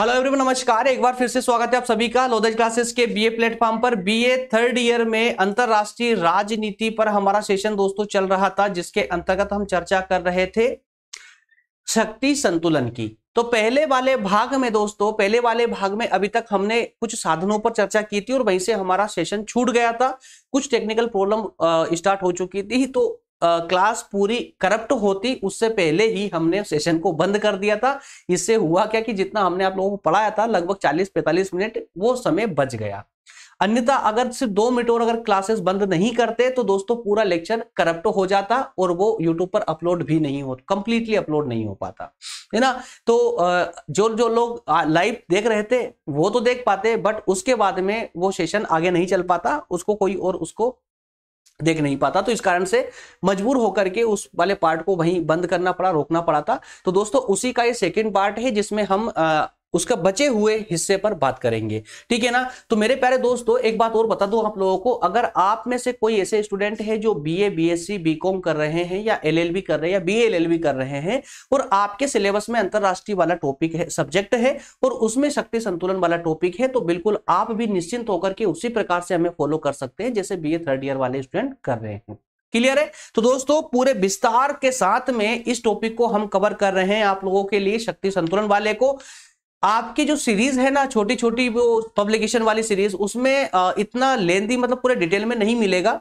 Hello everyone नमस्कार एक बार फिर से स्वागत है आप सभी का लोदज क्लासेस के बीए प्लेटफॉर्म पर बीए थर्ड ईयर में अंतरराष्ट्रीय राजनीति पर हमारा सेशन दोस्तों चल रहा था जिसके अंतर्गत हम चर्चा कर रहे थे शक्ति संतुलन की तो पहले वाले भाग में दोस्तों पहले वाले भाग में अभी तक हमने कुछ साधनों पर चर्चा की थी और वहीं से हमारा सेशन छूट गया था कुछ टेक्निकल प्रॉब्लम स्टार्ट हो चुकी थी तो क्लास पूरी करप्ट होती उससे पहले ही हमने सेशन को बंद कर दिया था इससे हुआ क्या कि जितना हमने आप लोगों को पढ़ाया था लगभग 40-45 मिनट वो समय बच गया अन्यथा अगर सिर्फ दो मिनट और अगर क्लासेस बंद नहीं करते तो दोस्तों पूरा लेक्चर करप्ट हो जाता और वो यूट्यूब पर अपलोड भी नहीं हो कंप्लीटली अपलोड नहीं हो पाता है ना तो जो जो लोग लाइव देख रहे थे वो तो देख पाते बट उसके बाद में वो सेशन आगे नहीं चल पाता उसको कोई और उसको देख नहीं पाता तो इस कारण से मजबूर होकर के उस वाले पार्ट को वहीं बंद करना पड़ा रोकना पड़ा था तो दोस्तों उसी का ये सेकंड पार्ट है जिसमें हम आ, उसका बचे हुए हिस्से पर बात करेंगे ठीक है ना तो मेरे प्यारे दोस्तों एक बात और बता दूं आप लोगों को अगर आप में से कोई ऐसे स्टूडेंट है जो बीए बीएससी बीकॉम कर रहे हैं या एलएलबी कर रहे हैं या बीए एलएलबी कर रहे हैं और आपके सिलेबस में अंतरराष्ट्रीय वाला टॉपिक है सब्जेक्ट है और उसमें शक्ति संतुलन वाला टॉपिक है तो बिल्कुल आप भी निश्चिंत होकर के उसी प्रकार से हमें फॉलो कर सकते हैं जैसे बी थर्ड ईयर वाले स्टूडेंट कर रहे हैं क्लियर है तो दोस्तों पूरे विस्तार के साथ में इस टॉपिक को हम कवर कर रहे हैं आप लोगों के लिए शक्ति संतुलन वाले को आपकी जो सीरीज है ना छोटी छोटी वो पब्लिकेशन वाली सीरीज उसमें इतना लेंदी मतलब पूरे डिटेल में नहीं मिलेगा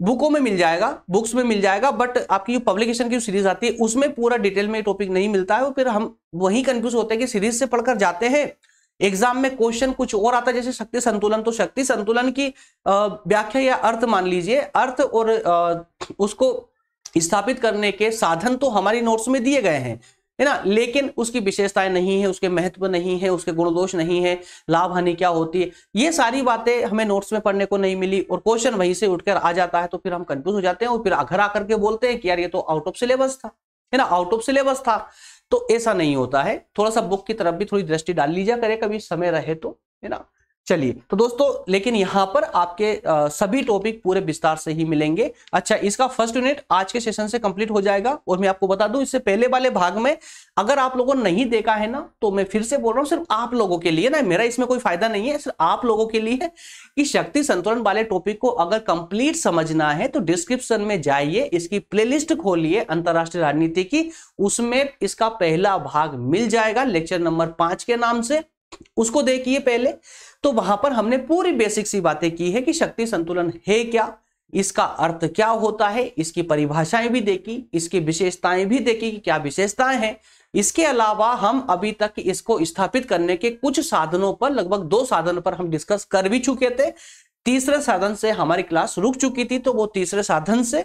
बुकों में मिल जाएगा बुक्स में मिल जाएगा बट आपकी जो पब्लिकेशन की सीरीज आती है उसमें पूरा डिटेल में टॉपिक नहीं मिलता है फिर हम वही कंफ्यूज होते हैं कि सीरीज से पढ़कर जाते हैं एग्जाम में क्वेश्चन कुछ और आता है जैसे शक्ति संतुलन तो शक्ति संतुलन की व्याख्या या अर्थ मान लीजिए अर्थ और उसको स्थापित करने के साधन तो हमारी नोट्स में दिए गए हैं है ना लेकिन उसकी विशेषताएं नहीं है उसके महत्व नहीं है उसके गुण दोष नहीं है लाभ हानि क्या होती है ये सारी बातें हमें नोट्स में पढ़ने को नहीं मिली और क्वेश्चन वहीं से उठकर आ जाता है तो फिर हम कंफ्यूज हो जाते हैं और फिर घर आकर के बोलते हैं कि यार ये तो आउट ऑफ सिलेबस था है ना आउट ऑफ सिलेबस था तो ऐसा नहीं होता है थोड़ा सा बुक की तरफ भी थोड़ी दृष्टि डाल लीजिए करे कभी समय रहे तो है ना चलिए तो दोस्तों लेकिन यहां पर आपके आ, सभी टॉपिक पूरे विस्तार से ही मिलेंगे अच्छा इसका फर्स्ट यूनिट आज के सेशन से कंप्लीट हो जाएगा और मैं आपको बता दूं इससे पहले वाले भाग में अगर आप लोगों ने नहीं देखा है ना तो मैं फिर से बोल रहा हूं सिर्फ आप लोगों के लिए ना मेरा इसमें कोई फायदा नहीं है सिर्फ आप लोगों के लिए इस शक्ति संतुलन वाले टॉपिक को अगर कंप्लीट समझना है तो डिस्क्रिप्शन में जाइए इसकी प्ले खोलिए अंतर्राष्ट्रीय राजनीति की उसमें इसका पहला भाग मिल जाएगा लेक्चर नंबर पांच के नाम से उसको देखिए पहले तो वहां पर हमने पूरी बेसिक सी बातें की है कि शक्ति संतुलन है क्या इसका अर्थ क्या होता है इसकी परिभाषाएं भी देखी इसकी विशेषताएं भी देखी कि क्या विशेषताएं हैं इसके अलावा हम अभी तक इसको स्थापित करने के कुछ साधनों पर लगभग दो साधन पर हम डिस्कस कर भी चुके थे तीसरे साधन से हमारी क्लास रुक चुकी थी तो वो तीसरे साधन से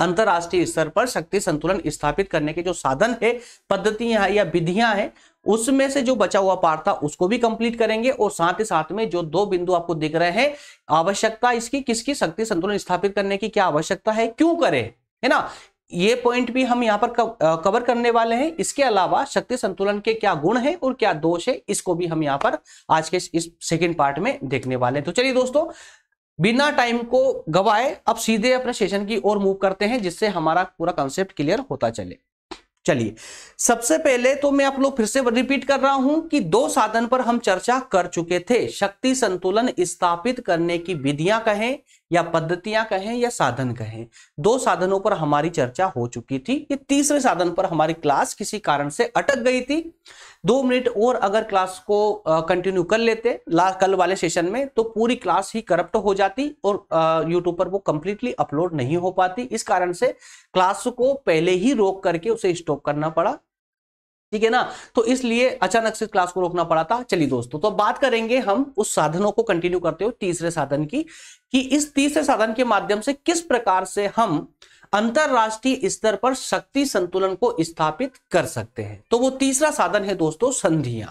अंतर्राष्ट्रीय स्तर पर शक्ति संतुलन स्थापित करने के जो साधन है पद्धतियां या विधियां हैं उसमें से जो बचा हुआ पार्ट था उसको भी कंप्लीट करेंगे और साथ ही साथ में जो दो बिंदु आपको दिख रहे हैं आवश्यकता इसकी किसकी शक्ति संतुलन स्थापित करने की क्या आवश्यकता है क्यों करें है ना ये पॉइंट भी हम यहाँ पर कवर करने वाले हैं इसके अलावा शक्ति संतुलन के क्या गुण हैं और क्या दोष है इसको भी हम यहाँ पर आज के इस सेकेंड पार्ट में देखने वाले हैं तो चलिए दोस्तों बिना टाइम को गवाए अब सीधे अपने सेशन की ओर मूव करते हैं जिससे हमारा पूरा कंसेप्ट क्लियर होता चले चलिए सबसे पहले तो मैं आप लोग फिर से रिपीट कर रहा हूं कि दो साधन पर हम चर्चा कर चुके थे शक्ति संतुलन स्थापित करने की विधियां कहें या पद्धतियां कहें या साधन कहें दो साधनों पर हमारी चर्चा हो चुकी थी ये तीसरे साधन पर हमारी क्लास किसी कारण से अटक गई थी दो मिनट और अगर क्लास को कंटिन्यू कर लेते कल वाले सेशन में तो पूरी क्लास ही करप्ट हो जाती और यूट्यूब पर वो कंप्लीटली अपलोड नहीं हो पाती इस कारण से क्लास को पहले ही रोक करके उसे स्टॉप करना पड़ा ठीक है ना तो इसलिए अचानक से क्लास को रोकना पड़ा था चलिए दोस्तों तो अब बात करेंगे हम उस साधनों को कंटिन्यू करते हो तीसरे साधन की कि इस तीसरे साधन के माध्यम से किस प्रकार से हम अंतरराष्ट्रीय स्तर पर शक्ति संतुलन को स्थापित कर सकते हैं तो वो तीसरा साधन है दोस्तों संधियां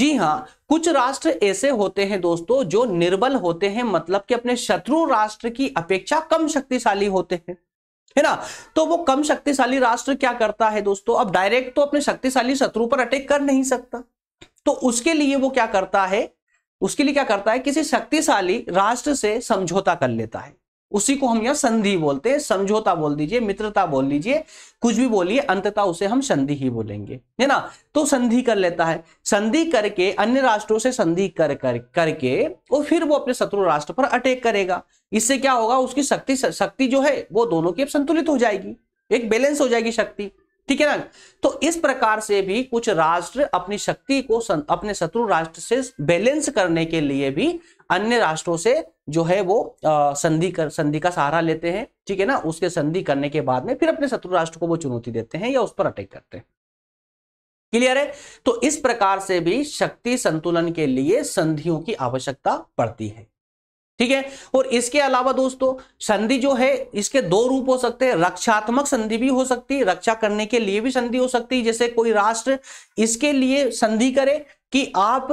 जी हां कुछ राष्ट्र ऐसे होते हैं दोस्तों जो निर्बल होते हैं मतलब कि अपने शत्रु राष्ट्र की अपेक्षा कम शक्तिशाली होते हैं है ना तो वो कम शक्तिशाली राष्ट्र क्या करता है दोस्तों अब डायरेक्ट तो अपने शक्तिशाली शत्रु पर अटैक कर नहीं सकता तो उसके लिए वो क्या करता है उसके लिए क्या करता है किसी शक्तिशाली राष्ट्र से समझौता कर लेता है उसी को हम यह संधि बोलते हैं समझौता बोल दीजिए मित्रता बोल लीजिए कुछ भी बोलिए अंततः उसे हम संधि ही बोलेंगे है ना तो संधि कर लेता है संधि करके अन्य राष्ट्रों से संधि कर कर करके और फिर वो अपने शत्रु राष्ट्र पर अटैक करेगा इससे क्या होगा उसकी शक्ति शक्ति जो है वो दोनों की संतुलित हो जाएगी एक बैलेंस हो जाएगी शक्ति ठीक है ना तो इस प्रकार से भी कुछ राष्ट्र अपनी शक्ति को अपने शत्रु राष्ट्र से बैलेंस करने के लिए भी अन्य राष्ट्रों से जो है वो संधि कर संधि का सहारा लेते हैं ठीक है ना उसके संधि करने के बाद में फिर अपने शत्रु राष्ट्र को वो चुनौती देते हैं या उस पर अटैक करते हैं क्लियर है तो इस प्रकार से भी शक्ति संतुलन के लिए संधियों की आवश्यकता पड़ती है ठीक है और इसके अलावा दोस्तों संधि जो है इसके दो रूप हो सकते हैं रक्षात्मक संधि भी हो सकती है रक्षा करने के लिए भी संधि हो सकती है जैसे कोई राष्ट्र इसके लिए संधि करे कि आप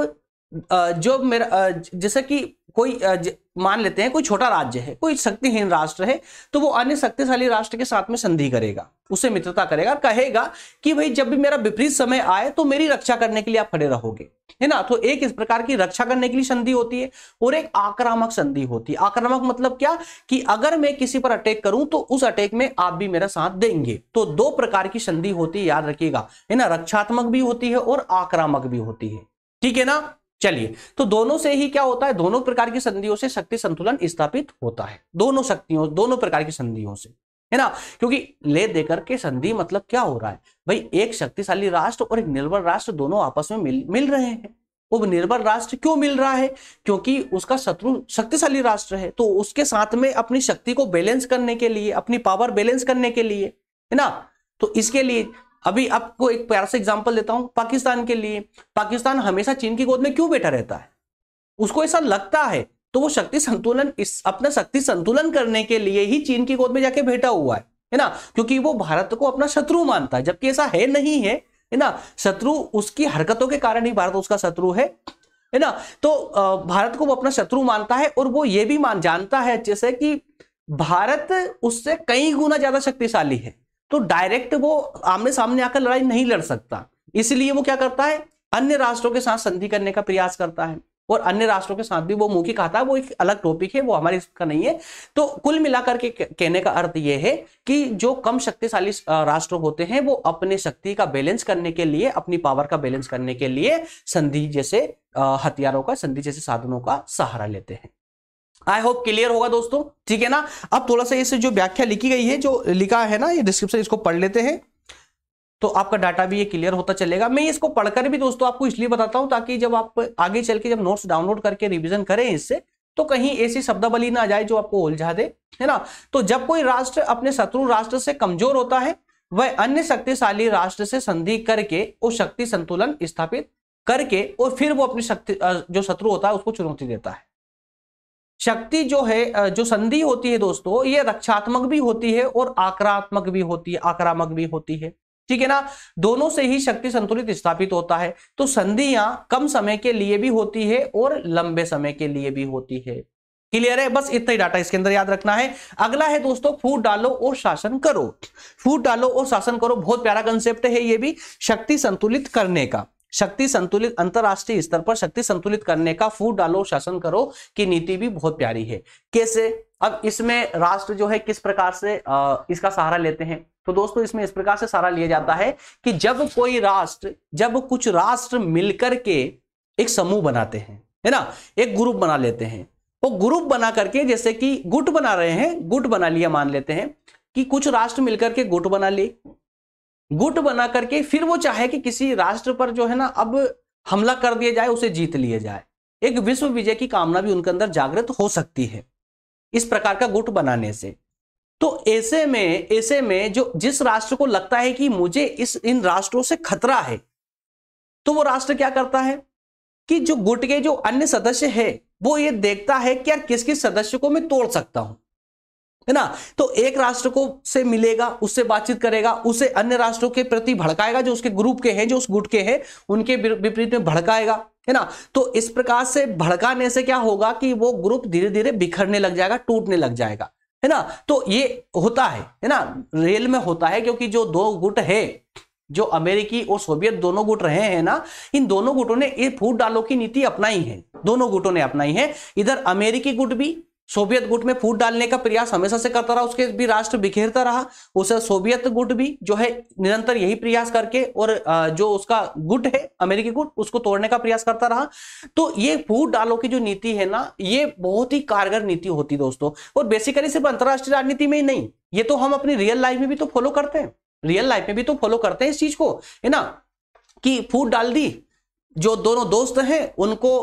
जो मेरा जैसे कि कोई मान लेते हैं कोई छोटा राज्य है कोई शक्तिहीन राष्ट्र है तो वो अन्य शक्तिशाली राष्ट्र के साथ में संधि करेगा उसे मित्रता करेगा और कहेगा कि भाई जब भी मेरा विपरीत समय आए तो मेरी रक्षा करने के लिए आप खड़े रहोगे है ना तो एक इस प्रकार की रक्षा करने के लिए संधि होती है और एक आक्रामक संधि होती है आक्रामक मतलब क्या कि अगर मैं किसी पर अटैक करूं तो उस अटैक में आप भी मेरा साथ देंगे तो दो प्रकार की संधि होती है याद रखिएगा है ना रक्षात्मक भी होती है और आक्रामक भी होती है ठीक है ना चलिए तो दोनों से ही क्या होता है दोनों प्रकार की संधियों से शक्ति संतुलन स्थापित होता है दोनों शक्तियों दोनों प्रकार की संधियों से है ना क्योंकि ले देकर के संधि मतलब क्या हो रहा है भाई एक शक्तिशाली राष्ट्र और एक निर्भर राष्ट्र दोनों आपस में मिल मिल रहे हैं वो निर्भर राष्ट्र क्यों मिल रहा है क्योंकि उसका शत्रु शक्तिशाली राष्ट्र है तो उसके साथ में अपनी शक्ति को बैलेंस करने के लिए अपनी पावर बैलेंस करने के लिए है ना तो इसके लिए अभी आपको एक प्यार से एग्जाम्पल देता हूं पाकिस्तान के लिए पाकिस्तान हमेशा चीन की गोद में क्यों बैठा रहता है उसको ऐसा लगता है तो वो शक्ति संतुलन इस अपना शक्ति संतुलन करने के लिए ही चीन की गोद में जाके बैठा हुआ है है ना क्योंकि वो भारत को अपना शत्रु मानता है जबकि ऐसा है नहीं है है ना शत्रु उसकी हरकतों के कारण ही भारत उसका शत्रु है है ना तो भारत को वो अपना शत्रु मानता है और वो ये भी मान जानता है अच्छे से कि भारत उससे कई गुना ज्यादा शक्तिशाली है तो डायरेक्ट वो आमने सामने आकर लड़ाई नहीं लड़ सकता इसलिए वो क्या करता है अन्य राष्ट्रों के साथ संधि करने का प्रयास करता है और अन्य राष्ट्रों के साथ भी वो मुखी खाता है वो एक अलग टॉपिक है वो हमारे इसका नहीं है तो कुल मिलाकर के कहने का अर्थ ये है कि जो कम शक्तिशाली राष्ट्र होते हैं वो अपने शक्ति का बैलेंस करने के लिए अपनी पावर का बैलेंस करने के लिए संधि जैसे हथियारों का संधि जैसे साधनों का सहारा लेते हैं आई होप क्लियर होगा दोस्तों ठीक है ना अब थोड़ा सा इससे जो व्याख्या लिखी गई है जो लिखा है ना ये डिस्क्रिप्शन इसको पढ़ लेते हैं तो आपका डाटा भी ये क्लियर होता चलेगा मैं इसको पढ़कर भी दोस्तों आपको इसलिए बताता हूं ताकि जब आप आगे चल के जब नोट्स डाउनलोड करके रिविजन करें इससे तो कहीं ऐसी शब्दावली ना आ जाए जो आपको उलझा दे है ना तो जब कोई राष्ट्र अपने शत्रु राष्ट्र से कमजोर होता है वह अन्य शक्तिशाली राष्ट्र से संधि करके वो शक्ति संतुलन स्थापित करके और फिर वो अपनी शक्ति जो शत्रु होता है उसको चुनौती देता है शक्ति जो है जो संधि होती है दोस्तों ये रक्षात्मक भी होती है और आक्रात्मक भी होती है आक्रामक भी होती है ठीक है ना दोनों से ही शक्ति संतुलित स्थापित होता है तो संधियां कम समय के लिए भी होती है और लंबे समय के लिए भी होती है क्लियर है बस इतना ही डाटा इसके अंदर याद रखना है अगला है दोस्तों फूट डालो और शासन करो फूट डालो और शासन करो बहुत प्यारा कंसेप्ट है ये भी शक्ति संतुलित करने का शक्ति संतुलित अंतरराष्ट्रीय स्तर पर शक्ति संतुलित करने का फूट डालो शासन करो की नीति भी बहुत प्यारी है कैसे अब इसमें राष्ट्र जो है किस प्रकार से आ, इसका सहारा लेते हैं तो दोस्तों इसमें इस प्रकार से सहारा लिया जाता है कि जब कोई राष्ट्र जब कुछ राष्ट्र मिलकर के एक समूह बनाते हैं है ना एक ग्रुप बना लेते हैं वो ग्रुप बना करके जैसे कि गुट बना रहे हैं गुट बना लिया मान लेते हैं कि कुछ राष्ट्र मिलकर के गुट बना ली गुट बना करके फिर वो चाहे कि किसी राष्ट्र पर जो है ना अब हमला कर दिया जाए उसे जीत लिया जाए एक विश्व विजय की कामना भी उनके अंदर जागृत हो सकती है इस प्रकार का गुट बनाने से तो ऐसे में ऐसे में जो जिस राष्ट्र को लगता है कि मुझे इस इन राष्ट्रों से खतरा है तो वो राष्ट्र क्या करता है कि जो गुट के जो अन्य सदस्य है वो ये देखता है कि यार किस किस सदस्य को मैं तोड़ सकता हूं है ना तो एक राष्ट्र को से मिलेगा उससे बातचीत करेगा उसे अन्य राष्ट्रों के प्रति भड़काएगा जो उसके ग्रुप के हैं जो उस गुट के हैं उनके विपरीत में भड़काएगा है ना तो इस प्रकार से भड़काने से क्या होगा कि वो ग्रुप धीरे धीरे बिखरने लग जाएगा टूटने लग जाएगा है ना तो ये होता है है ना रेल में होता है क्योंकि जो दो गुट है जो अमेरिकी और सोवियत दोनों गुट रहे हैं ना इन दोनों गुटों ने ये फूट डालो की नीति अपनाई है दोनों गुटों ने अपनाई है इधर अमेरिकी गुट भी सोवियत गुट में फूट डालने का प्रयास हमेशा से करता रहा उसके भी राष्ट्र बिखेरता रहा उसे सोवियत गुट भी जो है निरंतर यही प्रयास करके और जो उसका गुट है अमेरिकी गुट उसको तोड़ने का प्रयास करता रहा तो ये फूट डालो की जो नीति है ना ये बहुत ही कारगर नीति होती दोस्तों और बेसिकली सिर्फ अंतर्राष्ट्रीय राजनीति में ही नहीं ये तो हम अपनी रियल लाइफ में भी तो फॉलो करते हैं रियल लाइफ में भी तो फॉलो करते हैं इस चीज को है ना कि फूट डाल दी जो दोनों दोस्त हैं उनको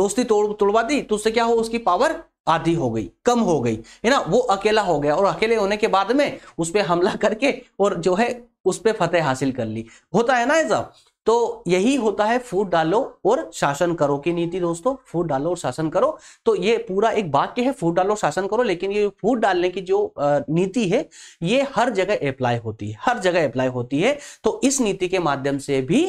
दोस्ती तोड़ तोड़वा दी तो उससे क्या हो उसकी पावर आधी हो गई कम हो गई है ना वो अकेला हो गया और अकेले होने के बाद में उस पर हमला करके और जो है उस पर फतेह हासिल कर ली होता है ना ऐसा तो यही होता है फूट डालो और शासन करो की नीति दोस्तों फूट डालो और शासन करो तो ये पूरा एक वाक्य है फूट डालो शासन करो लेकिन ये फूट डालने की जो नीति है ये हर जगह अप्लाई होती है हर जगह अप्लाई होती है तो इस नीति के माध्यम से भी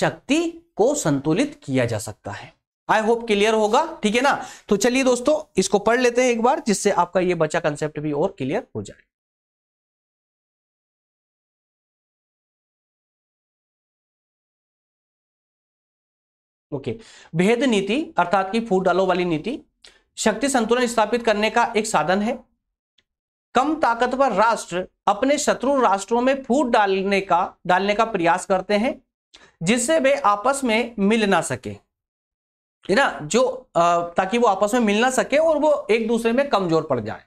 शक्ति को संतुलित किया जा सकता है आई होप क्लियर होगा ठीक है ना तो चलिए दोस्तों इसको पढ़ लेते हैं एक बार जिससे आपका ये बचा कंसेप्ट भी और क्लियर हो जाए ओके okay. भेद नीति अर्थात की फूट डालो वाली नीति शक्ति संतुलन स्थापित करने का एक साधन है कम ताकतवर राष्ट्र अपने शत्रु राष्ट्रों में फूट डालने का डालने का प्रयास करते हैं जिससे वे आपस में मिल ना सके है ना जो आ, ताकि वो आपस में मिल ना सके और वो एक दूसरे में कमजोर पड़ जाए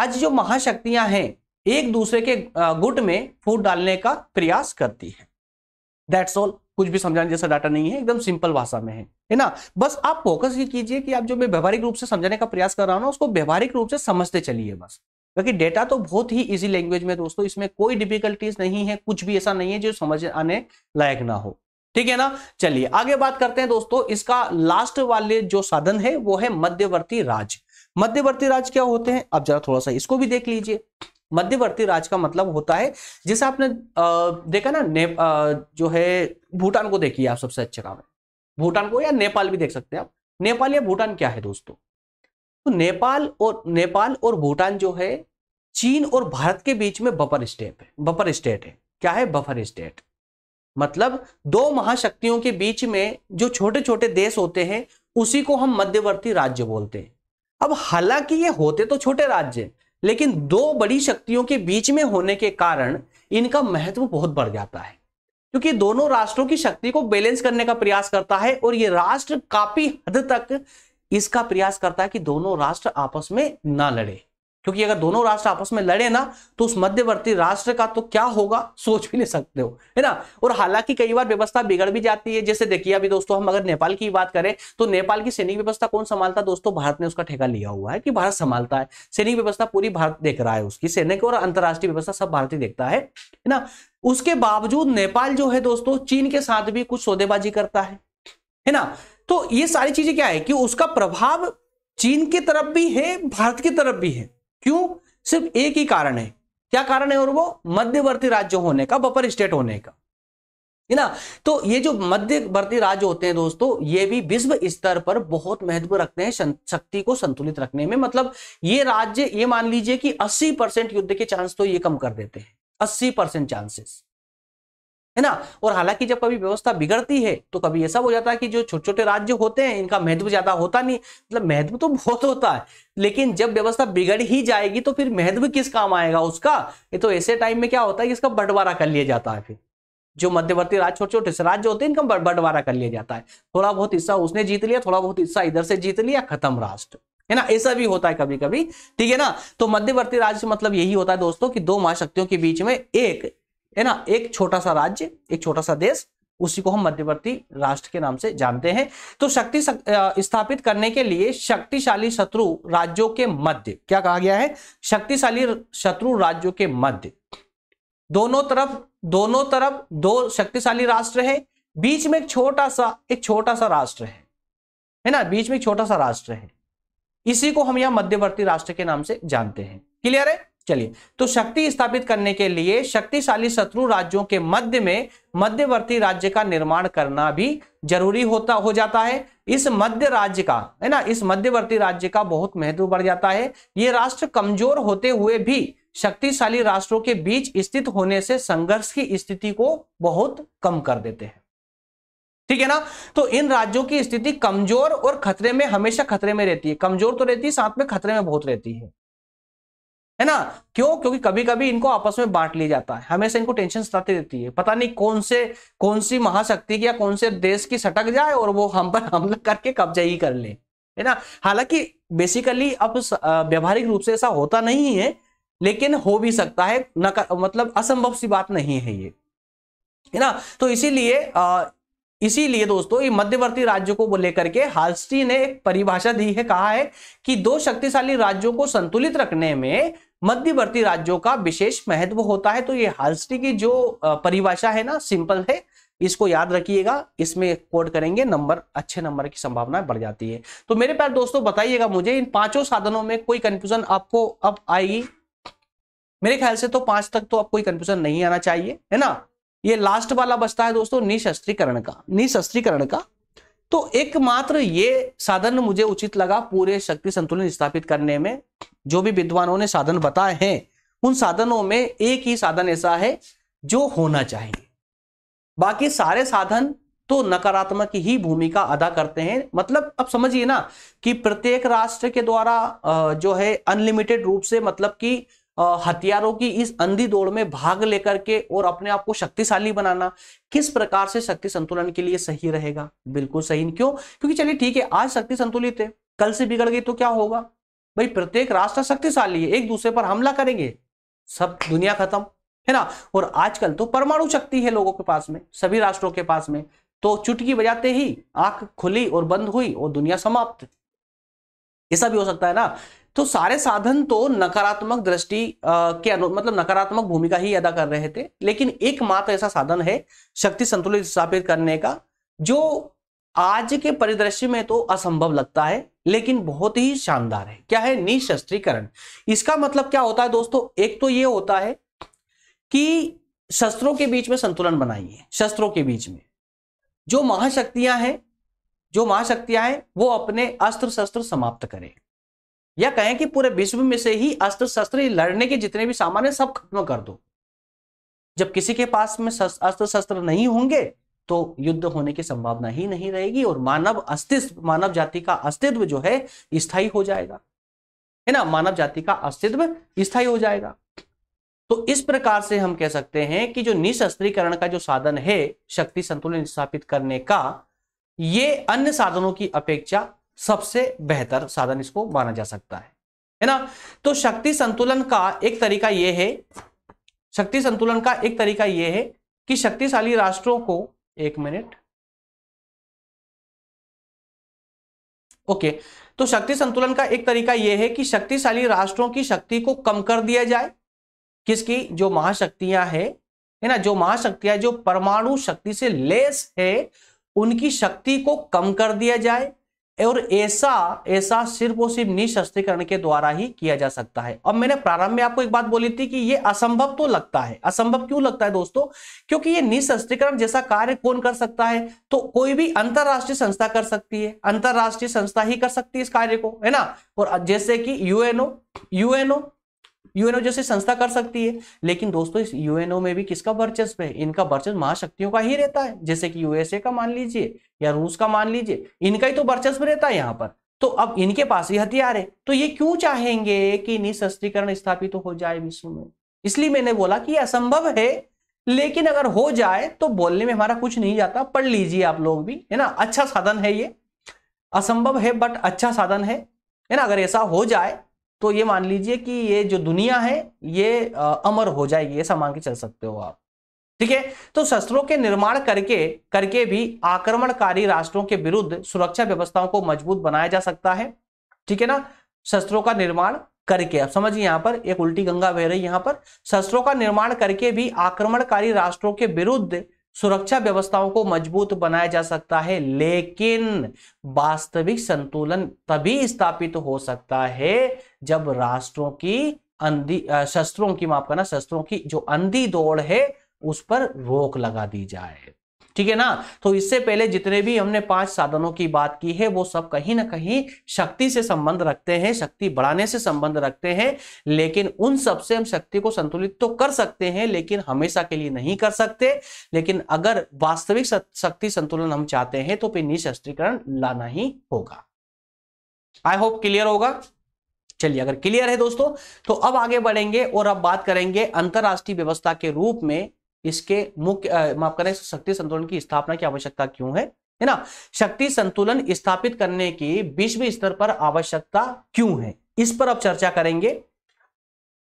आज जो महाशक्तियां हैं एक दूसरे के गुट में फूट डालने का प्रयास करती है दैट्स ऑल कुछ भी समझाने जैसा डाटा नहीं है एकदम सिंपल भाषा में है है ना बस आप फोकस ये कीजिए कि आप जो मैं व्यवहारिक रूप से समझाने का प्रयास कर रहा हूं ना उसको व्यवहारिक रूप से समझते चलिए बस क्योंकि डेटा तो बहुत ही इजी लैंग्वेज में दोस्तों इसमें कोई डिफिकल्टीज नहीं है कुछ भी ऐसा नहीं है जो समझ आने लायक ना हो ठीक है ना चलिए आगे बात करते हैं दोस्तों इसका लास्ट वाले जो साधन है वो है मध्यवर्ती राज मध्यवर्ती राज क्या होते हैं अब जरा थोड़ा सा इसको भी देख लीजिए मध्यवर्ती राज का मतलब होता है जैसे आपने देखा ना ने, जो है भूटान को देखिए आप सबसे अच्छे काम है भूटान को या नेपाल भी देख सकते हैं आप नेपाल या भूटान क्या है दोस्तों तो नेपाल और नेपाल और भूटान जो है चीन और भारत के बीच में बफर स्टेट है बफर स्टेट है क्या है बफर स्टेट मतलब दो महाशक्तियों के बीच में जो छोटे छोटे देश होते हैं उसी को हम मध्यवर्ती राज्य बोलते हैं अब हालांकि ये होते तो छोटे राज्य लेकिन दो बड़ी शक्तियों के बीच में होने के कारण इनका महत्व बहुत बढ़ जाता है क्योंकि दोनों राष्ट्रों की शक्ति को बैलेंस करने का प्रयास करता है और ये राष्ट्र काफी हद तक इसका प्रयास करता है कि दोनों राष्ट्र आपस में ना लड़े क्योंकि अगर दोनों राष्ट्र आपस में लड़े ना तो उस मध्यवर्ती राष्ट्र का तो क्या होगा सोच भी नहीं सकते हो है ना और हालांकि कई बार व्यवस्था बिगड़ भी जाती है जैसे देखिए अभी दोस्तों हम अगर नेपाल की बात करें तो नेपाल की सैनिक व्यवस्था कौन संभालता है दोस्तों भारत ने उसका ठेका लिया हुआ है कि भारत संभालता है सैनिक व्यवस्था पूरी भारत देख रहा है उसकी सैनिक और अंतर्राष्ट्रीय व्यवस्था सब भारत ही देखता है ना उसके बावजूद नेपाल जो है दोस्तों चीन के साथ भी कुछ सौदेबाजी करता है है ना तो ये सारी चीजें क्या है कि उसका प्रभाव चीन की तरफ भी है भारत की तरफ भी है क्यों सिर्फ एक ही कारण है क्या कारण है और वो मध्यवर्ती राज्य होने का बफर स्टेट होने का है ना तो ये जो मध्यवर्ती राज्य होते हैं दोस्तों ये भी विश्व स्तर पर बहुत महत्व रखते हैं शक्ति को संतुलित रखने में मतलब ये राज्य ये मान लीजिए कि 80 परसेंट युद्ध के चांस तो ये कम कर देते हैं 80 परसेंट चांसेस है ना और हालांकि जब कभी व्यवस्था बिगड़ती है तो कभी ऐसा हो जाता है कि जो छोटे छोटे राज्य होते हैं इनका महत्व ज्यादा होता नहीं मतलब महत्व तो बहुत होता है लेकिन जब व्यवस्था बिगड़ ही जाएगी तो फिर महत्व किस काम आएगा उसका ये तो ऐसे टाइम में क्या होता है कि इसका बंटवारा कर लिया जाता है फिर जो मध्यवर्ती राज्य छोटे छोटे राज्य होते हैं इनका बंटवारा कर लिया जाता है थोड़ा बहुत हिस्सा उसने जीत लिया थोड़ा बहुत हिस्सा इधर से जीत लिया खत्म राष्ट्र है ना ऐसा भी होता है कभी कभी ठीक है ना तो मध्यवर्ती राज्य मतलब यही होता है दोस्तों कि दो महाशक्तियों के बीच में एक है ना एक छोटा सा राज्य एक छोटा सा देश उसी को हम मध्यवर्ती राष्ट्र के नाम से जानते हैं तो शक्ति सक, स्थापित करने के लिए शक्तिशाली शत्रु राज्यों के मध्य क्या कहा गया है शक्तिशाली शत्रु राज्यों के मध्य दोनों तरफ दोनों तरफ दो शक्तिशाली राष्ट्र है बीच में एक छोटा सा एक छोटा सा राष्ट्र है है ना बीच में एक छोटा सा राष्ट्र है इसी को हम यहां मध्यवर्ती राष्ट्र के नाम से जानते हैं क्लियर है चलिए तो शक्ति स्थापित करने के लिए शक्तिशाली शत्रु राज्यों के मध्य में मध्यवर्ती राज्य का निर्माण करना भी जरूरी होता हो जाता है इस मध्य राज्य का है ना इस मध्यवर्ती राज्य का बहुत महत्व बढ़ जाता है ये राष्ट्र कमजोर होते हुए भी शक्तिशाली राष्ट्रों के बीच स्थित होने से संघर्ष की स्थिति को बहुत कम कर देते हैं ठीक है ना तो इन राज्यों की स्थिति कमजोर और खतरे में हमेशा खतरे में रहती है कमजोर तो रहती है साथ में खतरे में बहुत रहती है है ना क्यों क्योंकि कभी कभी इनको आपस में बांट लिया जाता है हमेशा इनको टेंशन सताती रहती है पता नहीं कौन से कौन सी महाशक्ति की या कौन से देश की सटक जाए और वो हम पर हमला करके कब्जा ही कर ले है ना हालांकि बेसिकली अब व्यवहारिक रूप से ऐसा होता नहीं है लेकिन हो भी सकता है न मतलब असंभव सी बात नहीं है ये है ना तो इसीलिए इसीलिए दोस्तों ये मध्यवर्ती राज्यों को लेकर के हालस्टी ने एक परिभाषा दी है कहा है कि दो शक्तिशाली राज्यों को संतुलित रखने में मध्यवर्ती राज्यों का विशेष महत्व होता है तो ये हालस्टी की जो परिभाषा है ना सिंपल है इसको याद रखिएगा इसमें कोड करेंगे नंबर अच्छे नंबर की संभावना बढ़ जाती है तो मेरे प्यार दोस्तों बताइएगा मुझे इन पांचों साधनों में कोई कंफ्यूजन आपको अब आएगी मेरे ख्याल से तो पांच तक तो अब कोई कंफ्यूजन नहीं आना चाहिए है ना ये लास्ट वाला बचता है दोस्तों निशस्त्रीकरण का निशस्त्रीकरण का तो एकमात्र ये साधन मुझे उचित लगा पूरे शक्ति संतुलन स्थापित करने में जो भी विद्वानों ने साधन बताए हैं उन साधनों में एक ही साधन ऐसा है जो होना चाहिए बाकी सारे साधन तो नकारात्मक ही भूमिका अदा करते हैं मतलब अब समझिए ना कि प्रत्येक राष्ट्र के द्वारा जो है अनलिमिटेड रूप से मतलब कि हथियारों की इस अंधी दौड़ में भाग लेकर के और अपने आप को शक्तिशाली बनाना किस प्रकार से शक्ति संतुलन के लिए सही रहेगा बिल्कुल सही क्यों क्योंकि चलिए ठीक है आज शक्ति संतुलित है कल से बिगड़ गई तो क्या होगा भाई प्रत्येक राष्ट्र शक्तिशाली है एक दूसरे पर हमला करेंगे सब दुनिया खत्म है ना और आजकल तो परमाणु शक्ति है लोगों के पास में सभी राष्ट्रों के पास में तो चुटकी बजाते ही आंख खुली और बंद हुई और दुनिया समाप्त ऐसा भी हो सकता है ना तो सारे साधन तो नकारात्मक दृष्टि के अनु मतलब नकारात्मक भूमिका ही अदा कर रहे थे लेकिन एकमात्र ऐसा साधन है शक्ति संतुलित स्थापित करने का जो आज के परिदृश्य में तो असंभव लगता है लेकिन बहुत ही शानदार है क्या है निशस्त्रीकरण इसका मतलब क्या होता है दोस्तों एक तो ये होता है कि शस्त्रों के बीच में संतुलन बनाइए शस्त्रों के बीच में जो महाशक्तियां हैं जो महाशक्तियां हैं वो अपने अस्त्र शस्त्र समाप्त करें या कहें कि पूरे विश्व में से ही अस्त्र शस्त्र लड़ने के जितने भी सामान है सब खत्म कर दो जब किसी के पास में अस्त्र शस्त्र नहीं होंगे तो युद्ध होने की संभावना ही नहीं रहेगी और मानव अस्तित्व मानव जाति का अस्तित्व जो है स्थायी हो जाएगा है ना मानव जाति का अस्तित्व स्थायी हो जाएगा तो इस प्रकार से हम कह सकते हैं कि जो निशस्त्रीकरण का जो साधन है शक्ति संतुलन स्थापित करने का ये अन्य साधनों की अपेक्षा सबसे बेहतर साधन इसको माना जा सकता है है ना तो शक्ति संतुलन का एक तरीका यह है शक्ति संतुलन का एक तरीका यह है कि शक्तिशाली राष्ट्रों को एक मिनट ओके तो शक्ति संतुलन का एक तरीका यह है कि शक्तिशाली राष्ट्रों की शक्ति को कम कर दिया जाए किसकी जो महाशक्तियां है है ना जो महाशक्तियां जो परमाणु शक्ति से लेस है उनकी शक्ति को कम कर दिया जाए और ऐसा ऐसा सिर्फ और सिर्फ निशस्त्रीकरण के द्वारा ही किया जा सकता है अब मैंने प्रारंभ में आपको एक बात बोली थी कि ये असंभव तो लगता है असंभव क्यों लगता है दोस्तों क्योंकि ये निशस्त्रीकरण जैसा कार्य कौन कर सकता है तो कोई भी अंतरराष्ट्रीय संस्था कर सकती है अंतरराष्ट्रीय संस्था ही कर सकती है इस कार्य को है ना और जैसे कि यूएनओ यूएनओ यूएनओ जैसे संस्था कर सकती है लेकिन दोस्तों इस यूएनओ में भी किसका वर्चस्व है इनका वर्चस्व महाशक्तियों का ही रहता है जैसे कि यूएसए का मान लीजिए या रूस का मान लीजिए इनका ही तो वर्चस्व रहता है यहाँ पर तो अब इनके पास ही हथियार है तो ये क्यों चाहेंगे कि निशस्त्रीकरण स्थापित तो हो जाए विश्व में इसलिए मैंने बोला कि असंभव है लेकिन अगर हो जाए तो बोलने में हमारा कुछ नहीं जाता पढ़ लीजिए आप लोग भी है ना अच्छा साधन है ये असंभव है बट अच्छा साधन है है ना अगर ऐसा हो जाए तो ये मान लीजिए कि ये जो दुनिया है ये अमर हो जाएगी ऐसा मान के चल सकते हो आप ठीक है तो शस्त्रों के निर्माण करके करके भी आक्रमणकारी राष्ट्रों के विरुद्ध सुरक्षा व्यवस्थाओं को मजबूत बनाया जा सकता है ठीक है ना शस्त्रों का निर्माण करके अब समझिए यहां पर एक उल्टी गंगा बह रही यहां पर शस्त्रों का निर्माण करके भी आक्रमणकारी राष्ट्रों के विरुद्ध सुरक्षा व्यवस्थाओं को मजबूत बनाया जा सकता है लेकिन वास्तविक संतुलन तभी स्थापित हो सकता है जब राष्ट्रों की अंधी शस्त्रों की माफ करना शस्त्रों की जो अंधी दौड़ है उस पर रोक लगा दी जाए ठीक है ना तो इससे पहले जितने भी हमने पांच साधनों की बात की है वो सब कहीं ना कहीं शक्ति से संबंध रखते हैं शक्ति बढ़ाने से संबंध रखते हैं लेकिन उन सब से हम शक्ति को संतुलित तो कर सकते हैं लेकिन हमेशा के लिए नहीं कर सकते लेकिन अगर वास्तविक शक्ति संतुलन हम चाहते हैं तो फिर निशस्त्रीकरण लाना ही होगा आई होप क्लियर होगा चलिए अगर क्लियर है दोस्तों तो अब आगे बढ़ेंगे और अब बात करेंगे अंतरराष्ट्रीय व्यवस्था के रूप में इसके मुख्य माफ करें शक्ति संतुलन की स्थापना की आवश्यकता क्यों है है ना शक्ति संतुलन स्थापित करने की विश्व स्तर पर आवश्यकता क्यों है इस पर अब चर्चा करेंगे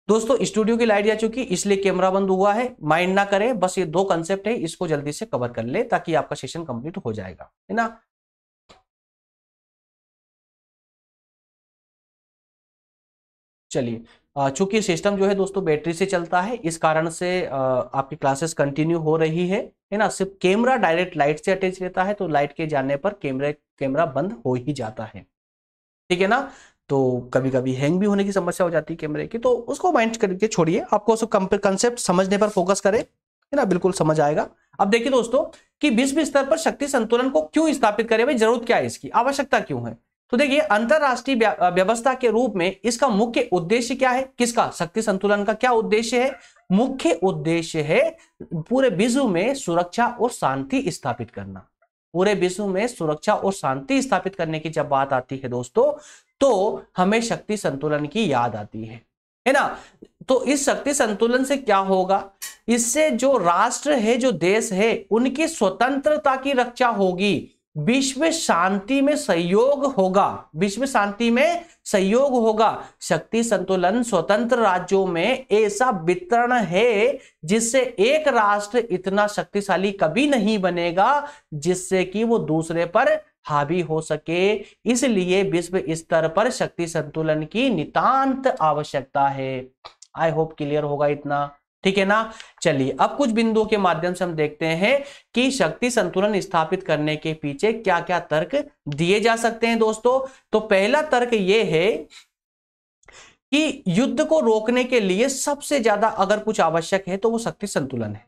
दोस्तों स्टूडियो की लाइट जा चुकी इसलिए कैमरा बंद हुआ है माइंड ना करें बस ये दो कंसेप्ट है इसको जल्दी से कवर कर ले ताकि आपका सेशन कंप्लीट हो जाएगा है ना चलिए चूंकि सिस्टम जो है दोस्तों बैटरी से चलता है इस कारण से आपकी क्लासेस कंटिन्यू हो रही है है ना सिर्फ कैमरा डायरेक्ट लाइट से अटैच रहता है तो लाइट के जाने पर कैमरे कैमरा बंद हो ही जाता है ठीक है ना तो कभी कभी हैंग भी होने की समस्या हो जाती है कैमरे की तो उसको माइंड करके छोड़िए आपको कंसेप्ट समझने पर फोकस करें है ना बिल्कुल समझ आएगा अब देखिए दोस्तों कि विश्व स्तर पर शक्ति संतुलन को क्यों स्थापित करें भाई जरूरत क्या है इसकी आवश्यकता क्यों है तो देखिए अंतरराष्ट्रीय व्यवस्था के रूप में इसका मुख्य उद्देश्य क्या है किसका शक्ति संतुलन का क्या उद्देश्य है मुख्य उद्देश्य है पूरे विश्व में सुरक्षा और शांति स्थापित करना पूरे विश्व में सुरक्षा और शांति स्थापित करने की जब बात आती है दोस्तों तो हमें शक्ति संतुलन की याद आती है है ना तो इस शक्ति संतुलन से क्या होगा इससे जो राष्ट्र है जो देश है उनकी स्वतंत्रता की रक्षा होगी विश्व शांति में सहयोग होगा विश्व शांति में सहयोग होगा शक्ति संतुलन स्वतंत्र राज्यों में ऐसा वितरण है जिससे एक राष्ट्र इतना शक्तिशाली कभी नहीं बनेगा जिससे कि वो दूसरे पर हावी हो सके इसलिए विश्व स्तर पर शक्ति संतुलन की नितांत आवश्यकता है आई होप क्लियर होगा इतना ठीक है ना चलिए अब कुछ बिंदुओं के माध्यम से हम देखते हैं कि शक्ति संतुलन स्थापित करने के पीछे क्या क्या तर्क दिए जा सकते हैं दोस्तों तो पहला तर्क ये है कि युद्ध को रोकने के लिए सबसे ज्यादा अगर कुछ आवश्यक है तो वो शक्ति संतुलन है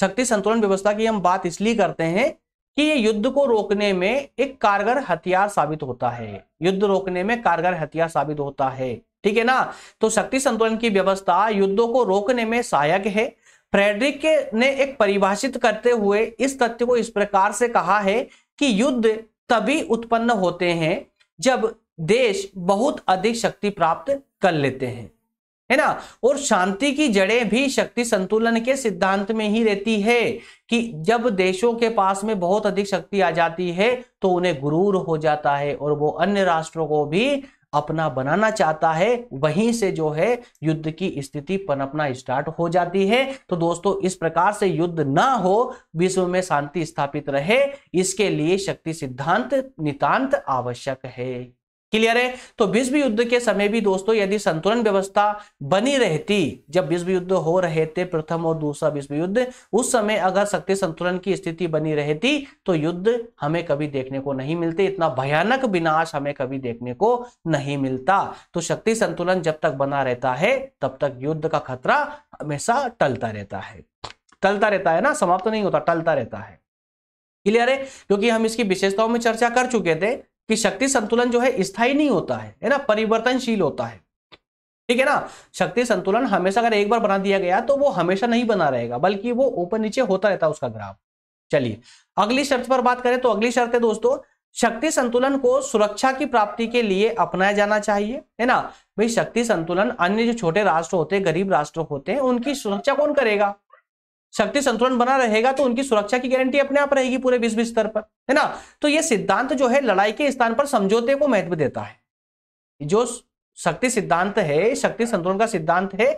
शक्ति संतुलन व्यवस्था की हम बात इसलिए करते हैं कि ये युद्ध को रोकने में एक कारगर हथियार साबित होता है युद्ध रोकने में कारगर हथियार साबित होता है ठीक है ना तो शक्ति संतुलन की व्यवस्था युद्धों को रोकने में सहायक है फ्रेडरिक ने एक परिभाषित करते हुए इस तथ्य को इस प्रकार से कहा है कि युद्ध तभी उत्पन्न होते हैं जब देश बहुत अधिक शक्ति प्राप्त कर लेते हैं है ना और शांति की जड़ें भी शक्ति संतुलन के सिद्धांत में ही रहती है कि जब देशों के पास में बहुत अधिक शक्ति आ जाती है तो उन्हें गुरूर हो जाता है और वो अन्य राष्ट्रों को भी अपना बनाना चाहता है वहीं से जो है युद्ध की स्थिति पनपना स्टार्ट हो जाती है तो दोस्तों इस प्रकार से युद्ध ना हो विश्व में शांति स्थापित रहे इसके लिए शक्ति सिद्धांत नितांत आवश्यक है क्लियर है तो विश्व युद्ध के समय भी दोस्तों यदि संतुलन व्यवस्था बनी रहती जब विश्व युद्ध हो रहे थे प्रथम और दूसरा विश्व युद्ध उस समय अगर शक्ति संतुलन की स्थिति बनी रहती तो युद्ध हमें कभी देखने को नहीं मिलते इतना भयानक विनाश हमें कभी देखने को नहीं मिलता तो शक्ति संतुलन जब तक बना रहता है तब तक युद्ध का खतरा हमेशा टलता रहता है टलता रहता है ना समाप्त तो नहीं होता टलता रहता है क्लियर है क्योंकि हम इसकी विशेषताओं में चर्चा कर चुके थे कि शक्ति संतुलन जो है स्थायी नहीं होता है है ना परिवर्तनशील होता है ठीक है ना शक्ति संतुलन हमेशा अगर एक बार बना दिया गया तो वो हमेशा नहीं बना रहेगा बल्कि वो ऊपर नीचे होता रहता है उसका ग्राफ चलिए अगली शर्त पर बात करें तो अगली शर्त है दोस्तों शक्ति संतुलन को सुरक्षा की प्राप्ति के लिए अपनाया जाना चाहिए है ना भाई शक्ति संतुलन अन्य जो छोटे राष्ट्र होते हैं गरीब राष्ट्र होते हैं उनकी सुरक्षा कौन करेगा शक्ति संतुलन बना रहेगा तो उनकी सुरक्षा की गारंटी अपने आप रहेगी पूरे विश्व स्तर पर है ना तो यह सिद्धांत जो है लड़ाई के स्थान पर समझौते को महत्व देता है जो शक्ति सिद्धांत है शक्ति संतुलन का सिद्धांत है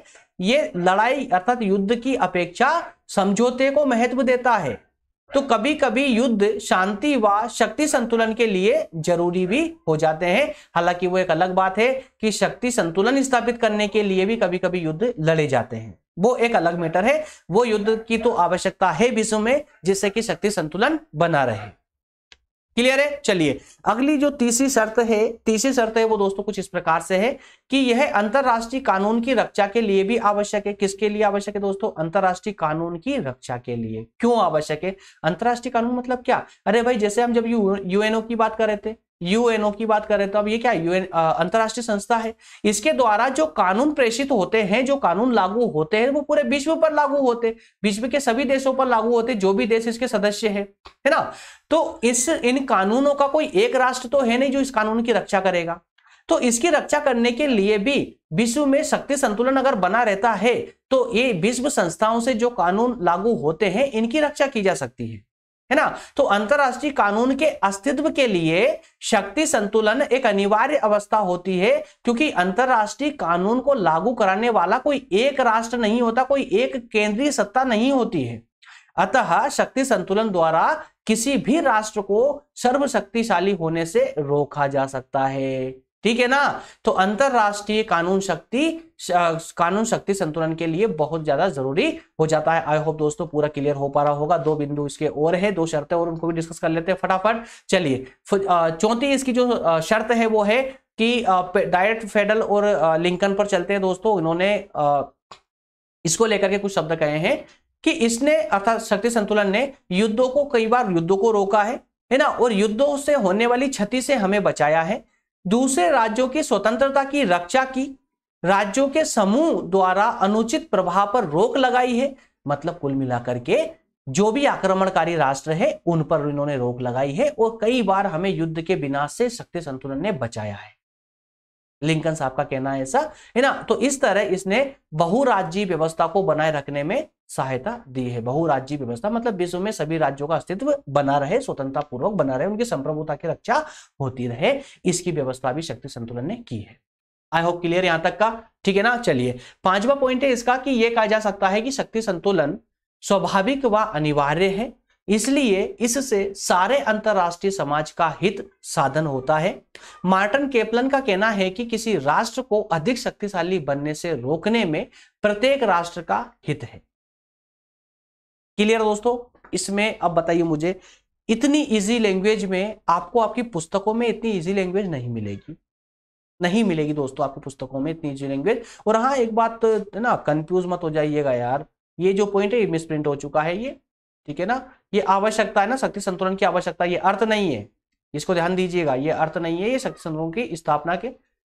ये लड़ाई अर्थात युद्ध की अपेक्षा समझौते को महत्व देता है तो कभी कभी युद्ध शांति व शक्ति संतुलन के लिए जरूरी भी हो जाते हैं हालांकि वो एक अलग बात है कि शक्ति संतुलन स्थापित करने के लिए भी कभी कभी युद्ध लड़े जाते हैं वो एक अलग मैटर है वो युद्ध की तो आवश्यकता है विश्व में जिससे कि शक्ति संतुलन बना रहे क्लियर है चलिए अगली जो तीसरी शर्त है तीसरी शर्त है वो दोस्तों कुछ इस प्रकार से है कि यह अंतरराष्ट्रीय कानून की रक्षा के लिए भी आवश्यक है किसके लिए आवश्यक है दोस्तों अंतरराष्ट्रीय कानून की रक्षा के लिए क्यों आवश्यक है अंतरराष्ट्रीय कानून मतलब क्या अरे भाई जैसे हम जब यूएनओ की बात कर रहे थे यूएनओ की बात करें तो अब ये क्या यूएन अंतर्राष्ट्रीय संस्था है इसके द्वारा जो कानून प्रेषित होते हैं जो कानून लागू होते हैं वो पूरे विश्व पर लागू होते विश्व के सभी देशों पर लागू होते जो भी देश इसके सदस्य है है ना तो इस इन कानूनों का कोई एक राष्ट्र तो है नहीं जो इस कानून की रक्षा करेगा तो इसकी रक्षा करने के लिए भी विश्व में शक्ति संतुलन अगर बना रहता है तो ये विश्व संस्थाओं से जो कानून लागू होते हैं इनकी रक्षा की जा सकती है है ना तो अंतरराष्ट्रीय कानून के अस्तित्व के लिए शक्ति संतुलन एक अनिवार्य अवस्था होती है क्योंकि अंतरराष्ट्रीय कानून को लागू कराने वाला कोई एक राष्ट्र नहीं होता कोई एक केंद्रीय सत्ता नहीं होती है अतः शक्ति संतुलन द्वारा किसी भी राष्ट्र को सर्वशक्तिशाली होने से रोका जा सकता है ठीक है ना तो अंतरराष्ट्रीय कानून शक्ति कानून शक्ति संतुलन के लिए बहुत ज्यादा जरूरी हो जाता है आई होप दोस्तों पूरा क्लियर हो पा रहा होगा दो बिंदु इसके और है दो शर्तें और उनको भी डिस्कस कर लेते हैं फटाफट चलिए चौथी इसकी जो शर्त है वो है कि डायरेक्ट फेडरल और लिंकन पर चलते हैं दोस्तों इन्होंने इसको लेकर के कुछ शब्द कहे हैं कि इसने अर्थात शक्ति संतुलन ने युद्धों को कई बार युद्धों को रोका है है ना और युद्धों से होने वाली क्षति से हमें बचाया है दूसरे राज्यों की स्वतंत्रता की रक्षा की राज्यों के समूह द्वारा अनुचित प्रभाव पर रोक लगाई है मतलब कुल मिलाकर के जो भी आक्रमणकारी राष्ट्र है उन पर इन्होंने रोक लगाई है और कई बार हमें युद्ध के विनाश से शक्ति संतुलन ने बचाया है लिंकन साहब का कहना है ऐसा है ना तो इस तरह इसने बहुराज्य व्यवस्था को बनाए रखने में सहायता दी है बहुराज्य व्यवस्था मतलब विश्व में सभी राज्यों का अस्तित्व बना रहे स्वतंत्रता पूर्वक बना रहे उनकी संप्रभुता की रक्षा होती रहे इसकी व्यवस्था भी शक्ति संतुलन ने की है आई होप क्लियर यहां तक का ठीक है ना चलिए पांचवा पॉइंट है इसका कि यह कहा जा सकता है कि शक्ति संतुलन स्वाभाविक व अनिवार्य है इसलिए इससे सारे अंतरराष्ट्रीय समाज का हित साधन होता है मार्टन केपलन का कहना है कि किसी राष्ट्र को अधिक शक्तिशाली बनने से रोकने में प्रत्येक राष्ट्र का हित है क्लियर दोस्तों इसमें अब बताइए मुझे इतनी इजी लैंग्वेज में आपको आपकी पुस्तकों में इतनी इजी लैंग्वेज नहीं मिलेगी नहीं मिलेगी दोस्तों आपकी पुस्तकों में इतनी इजी लैंग्वेज और हाँ एक बात ना कंफ्यूज मत हो जाइएगा यार ये जो पॉइंट है ये मिस प्रिंट हो चुका है ये ठीक है ना ये आवश्यकता है ना शक्ति संतुलन की आवश्यकता ये अर्थ नहीं है इसको ध्यान दीजिएगा ये अर्थ नहीं है ये शक्ति संतुलन की स्थापना के